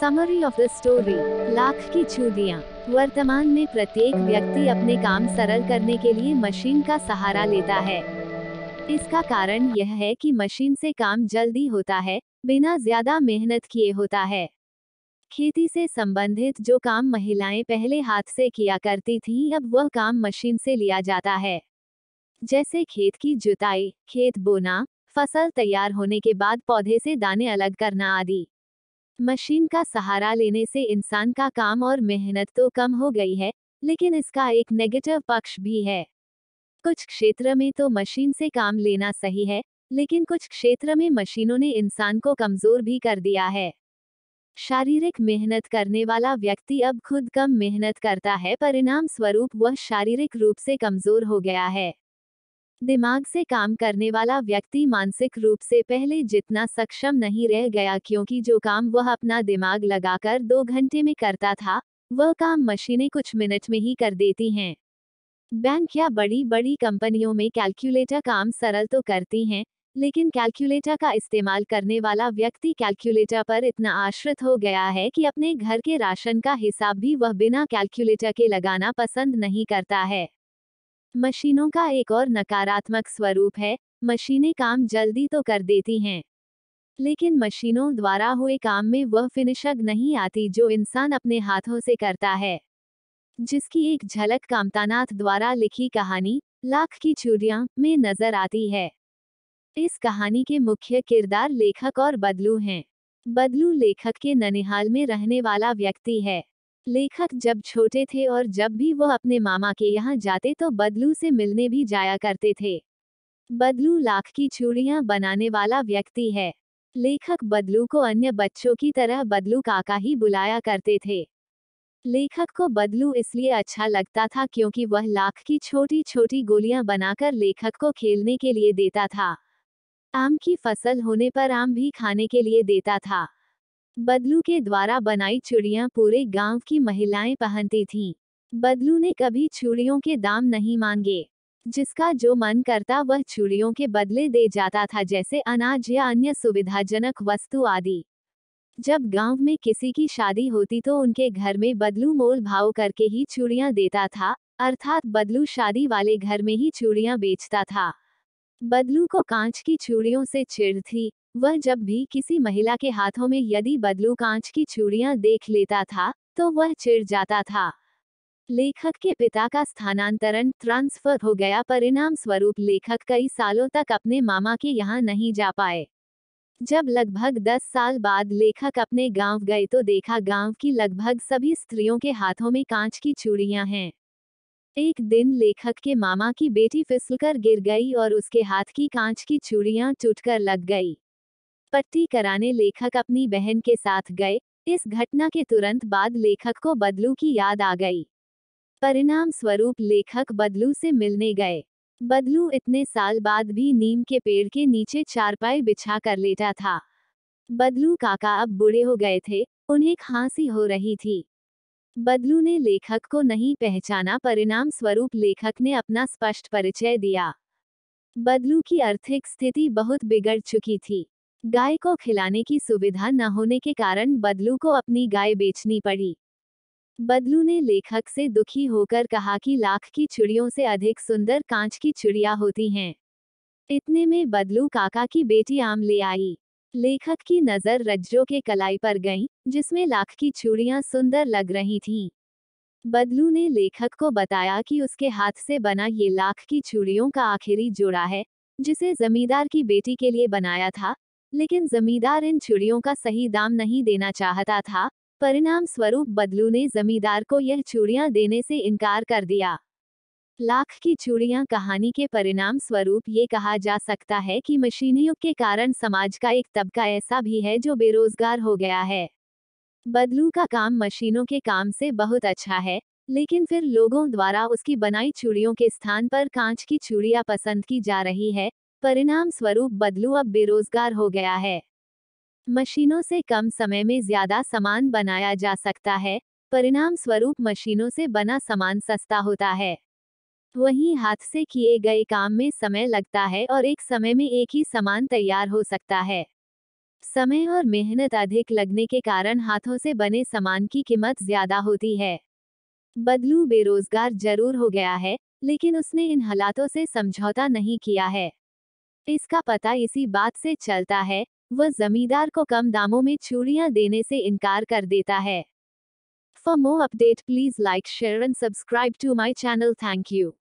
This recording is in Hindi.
समरी ऑफ द स्टोरी लाख की छूदियाँ वर्तमान में प्रत्येक व्यक्ति अपने काम सरल करने के लिए मशीन का सहारा लेता है इसका कारण यह है कि मशीन से काम जल्दी होता है बिना ज्यादा मेहनत किए होता है खेती से संबंधित जो काम महिलाएं पहले हाथ से किया करती थीं, अब वह काम मशीन से लिया जाता है जैसे खेत की जुताई खेत बोना फसल तैयार होने के बाद पौधे से दाने अलग करना आदि मशीन का सहारा लेने से इंसान का काम और मेहनत तो कम हो गई है लेकिन इसका एक नेगेटिव पक्ष भी है कुछ क्षेत्र में तो मशीन से काम लेना सही है लेकिन कुछ क्षेत्र में मशीनों ने इंसान को कमजोर भी कर दिया है शारीरिक मेहनत करने वाला व्यक्ति अब खुद कम मेहनत करता है परिणाम स्वरूप वह शारीरिक रूप से कमजोर हो गया है दिमाग से काम करने वाला व्यक्ति मानसिक रूप से पहले जितना सक्षम नहीं रह गया क्योंकि जो काम वह अपना दिमाग लगाकर दो घंटे में करता था वह काम मशीनें कुछ मिनट में ही कर देती हैं बैंक या बड़ी बड़ी कंपनियों में कैलकुलेटर काम सरल तो करती हैं लेकिन कैलकुलेटर का इस्तेमाल करने वाला व्यक्ति कैलकुलेटर पर इतना आश्रित हो गया है कि अपने घर के राशन का हिसाब भी वह बिना कैलकुलेटर के लगाना पसंद नहीं करता है मशीनों का एक और नकारात्मक स्वरूप है मशीनें काम जल्दी तो कर देती हैं लेकिन मशीनों द्वारा हुए काम में वह फिनिशक नहीं आती जो इंसान अपने हाथों से करता है जिसकी एक झलक कामतानाथ द्वारा लिखी कहानी लाख की चूड़ियां में नजर आती है इस कहानी के मुख्य किरदार लेखक और बदलू हैं बदलू लेखक के ननिहाल में रहने वाला व्यक्ति है लेखक जब छोटे थे और जब भी वह अपने मामा के यहाँ जाते तो बदलू से मिलने भी जाया करते थे बदलू लाख की चूड़ियाँ बनाने वाला व्यक्ति है लेखक बदलू को अन्य बच्चों की तरह बदलू काका ही बुलाया करते थे लेखक को बदलू इसलिए अच्छा लगता था क्योंकि वह लाख की छोटी छोटी गोलियां बनाकर लेखक को खेलने के लिए देता था आम की फसल होने पर आम भी खाने के लिए देता था बदलू के द्वारा बनाई चूड़ियाँ पूरे गांव की महिलाएं पहनती थीं। बदलू ने कभी चूड़ियों के दाम नहीं मांगे जिसका जो मन करता वह चूड़ियों के बदले दे जाता था जैसे अनाज या अन्य सुविधाजनक वस्तु आदि जब गांव में किसी की शादी होती तो उनके घर में बदलू मोल भाव करके ही चूड़ियां देता था अर्थात बदलू शादी वाले घर में ही चूड़ियां बेचता था बदलू को कांच की चूड़ियों से चिड़ थी वह जब भी किसी महिला के हाथों में यदि बदलू कांच की चूड़ियां देख लेता था तो वह चिड़ जाता था लेखक के पिता का स्थानांतरण ट्रांसफर हो गया परिणाम स्वरूप लेखक कई सालों तक अपने मामा के यहाँ नहीं जा पाए जब लगभग दस साल बाद लेखक अपने गांव गए तो देखा गांव की लगभग सभी स्त्रियों के हाथों में कांच की चूड़ियां हैं एक दिन लेखक के मामा की बेटी फिसलकर गिर गई और उसके हाथ की कांच की चूड़ियां टूटकर लग गई पट्टी कराने लेखक अपनी बहन के साथ गए इस घटना के तुरंत बाद लेखक को बदलू की याद आ गई परिणाम स्वरूप लेखक बदलू से मिलने गए बदलू इतने साल बाद भी नीम के पेड़ के नीचे चारपाई बिछा कर लेटा था बदलू काका अब बूढ़े हो गए थे उन्हें खांसी हो रही थी बदलू ने लेखक को नहीं पहचाना परिणाम स्वरूप लेखक ने अपना स्पष्ट परिचय दिया बदलू की आर्थिक स्थिति बहुत बिगड़ चुकी थी गाय को खिलाने की सुविधा न होने के कारण बदलू को अपनी गाय बेचनी पड़ी बदलू ने लेखक से दुखी होकर कहा कि लाख की चिड़ियों से अधिक सुंदर कांच की चिड़िया होती हैं इतने में बदलू काका की बेटी आम ले आई लेखक की नजर रज्जों के कलाई पर गई जिसमें लाख की चूड़ियां सुंदर लग रही थीं। बदलू ने लेखक को बताया कि उसके हाथ से बना ये लाख की चूड़ियों का आखिरी जोड़ा है जिसे जमींदार की बेटी के लिए बनाया था लेकिन जमींदार इन चूड़ियों का सही दाम नहीं देना चाहता था परिणाम स्वरूप बदलू ने जमींदार को यह चूड़ियां देने से इनकार कर दिया लाख की चूड़ियां कहानी के परिणाम स्वरूप ये कहा जा सकता है कि मशीनियों के कारण समाज का एक तबका ऐसा भी है जो बेरोजगार हो गया है बदलू का काम मशीनों के काम से बहुत अच्छा है लेकिन फिर लोगों द्वारा उसकी बनाई चूड़ियों के स्थान पर कांच की चूड़ियां पसंद की जा रही है परिणाम स्वरूप बदलू अब बेरोजगार हो गया है मशीनों से कम समय में ज्यादा सामान बनाया जा सकता है परिणाम स्वरूप मशीनों से बना सामान सस्ता होता है वहीं हाथ से किए गए काम में समय लगता है और एक समय में एक ही सामान तैयार हो सकता है समय और मेहनत अधिक लगने के कारण हाथों से बने सामान की कीमत ज्यादा होती है बदलू बेरोजगार जरूर हो गया है लेकिन उसने इन हालातों से समझौता नहीं किया है इसका पता इसी बात से चलता है वह जमींदार को कम दामों में चूड़ियां देने से इनकार कर देता है for more update please like share and subscribe to my channel thank you